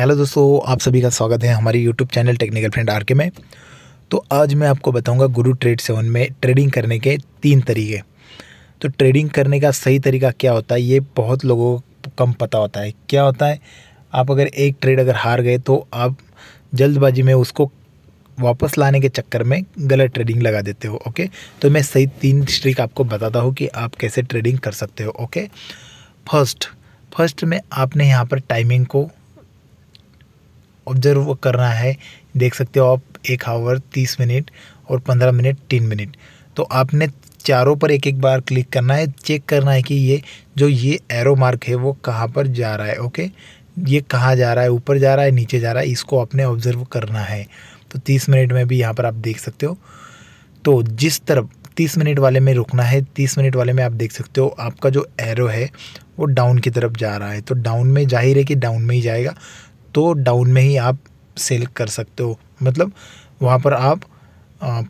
hello दोस्तों आप सभी का स्वागत है हमारे YouTube channel technical friend R K में तो आज मैं आपको बताऊंगा गुरु ट्रेड सेवन में ट्रेडिंग करने के तीन तरीके तो ट्रेडिंग करने का सही तरीका क्या होता है ये बहुत लोगों को कम पता होता है क्या होता है आप अगर एक ट्रेड अगर हार गए तो आप जल्दबाजी में उसको वापस लाने के चक्कर में गलत ट्रेडिंग लगा देते हो ओके तो मैं सही तीन ट्रिक आपको बताता हूँ कि आप कैसे ट्रेडिंग कर सकते हो ओके फर्स्ट फर्स्ट में आपने यहाँ पर टाइमिंग को ऑब्जर्व करना है देख सकते हो आप एक आवर तीस मिनट और पंद्रह मिनट तीन मिनट तो आपने चारों पर एक एक बार क्लिक करना है चेक करना है कि ये जो ये एरो मार्क है वो कहाँ पर जा रहा है ओके ये कहाँ जा रहा है ऊपर जा रहा है नीचे जा रहा है इसको आपने ऑब्जर्व करना है तो तीस मिनट में भी यहाँ पर आप देख सकते हो तो जिस तरफ तीस मिनट वाले में रुकना है तीस मिनट वाले में आप देख सकते हो आपका जो एरो है वो डाउन की तरफ जा रहा है तो डाउन में जाहिर है कि डाउन में ही जाएगा तो डाउन में ही आप सेल कर सकते हो मतलब वहाँ पर आप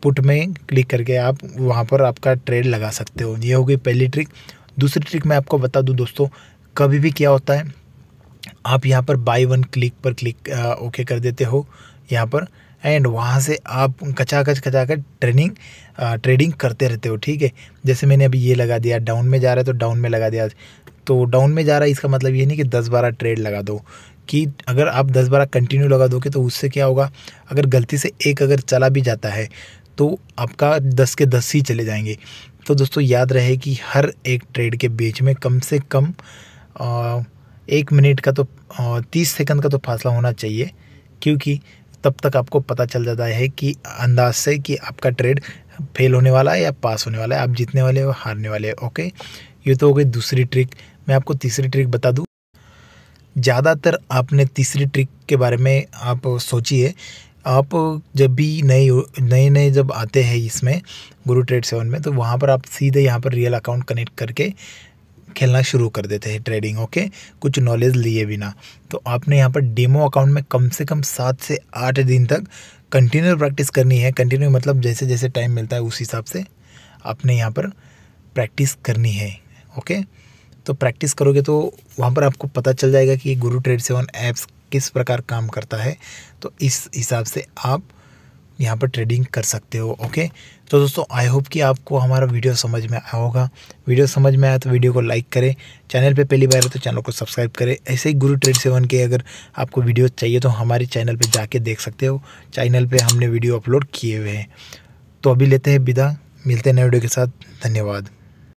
पुट में क्लिक करके आप वहाँ पर आपका ट्रेड लगा सकते हो ये हो गई पहली ट्रिक दूसरी ट्रिक मैं आपको बता दूँ दोस्तों कभी भी क्या होता है आप यहाँ पर बाई वन क्लिक पर क्लिक आ, ओके कर देते हो यहाँ पर एंड वहाँ से आप कचाकच कचाकच ट्रेनिंग ट्रेडिंग करते रहते हो ठीक है जैसे मैंने अभी ये लगा दिया डाउन में जा रहा है तो डाउन में लगा दिया तो डाउन में जा रहा है इसका मतलब ये नहीं कि दस बारह ट्रेड लगा दो कि अगर आप दस बारह कंटिन्यू लगा दोगे तो उससे क्या होगा अगर गलती से एक अगर चला भी जाता है तो आपका दस के दस ही चले जाएंगे तो दोस्तों याद रहे कि हर एक ट्रेड के बीच में कम से कम आ, एक मिनट का तो तीस सेकंड का तो फासला होना चाहिए क्योंकि तब तक आपको पता चल जाता है कि अंदाज से कि आपका ट्रेड फेल होने वाला है या पास होने वाला है आप जीतने वाले हो हारने वाले हो ओके ये तो हो गई दूसरी ट्रिक मैं आपको तीसरी ट्रिक बता दूँ ज़्यादातर आपने तीसरी ट्रिक के बारे में आप सोचिए आप जब भी नए नए नए जब आते हैं इसमें गुरु ट्रेड सेवन में तो वहाँ पर आप सीधे यहाँ पर रियल अकाउंट कनेक्ट करके खेलना शुरू कर देते हैं ट्रेडिंग ओके कुछ नॉलेज लिए बिना तो आपने यहाँ पर डेमो अकाउंट में कम से कम सात से आठ दिन तक कंटिन्यू प्रैक्टिस करनी है कंटिन्यू मतलब जैसे जैसे टाइम मिलता है उस हिसाब से आपने यहाँ पर प्रैक्टिस करनी है ओके तो प्रैक्टिस करोगे तो वहाँ पर आपको पता चल जाएगा कि गुरु ट्रेड सेवन ऐप्स किस प्रकार काम करता है तो इस हिसाब से आप यहाँ पर ट्रेडिंग कर सकते हो ओके तो दोस्तों आई होप कि आपको हमारा वीडियो समझ में आया होगा वीडियो समझ में आया तो वीडियो को लाइक करें चैनल पे पहली बार है तो चैनल को सब्सक्राइब करें ऐसे ही गुरु ट्रेड सेवन के अगर आपको वीडियो चाहिए तो हमारे चैनल पे जाके देख सकते हो चैनल पे हमने वीडियो अपलोड किए हुए हैं तो अभी लेते हैं विदा मिलते हैं नए वीडियो के साथ धन्यवाद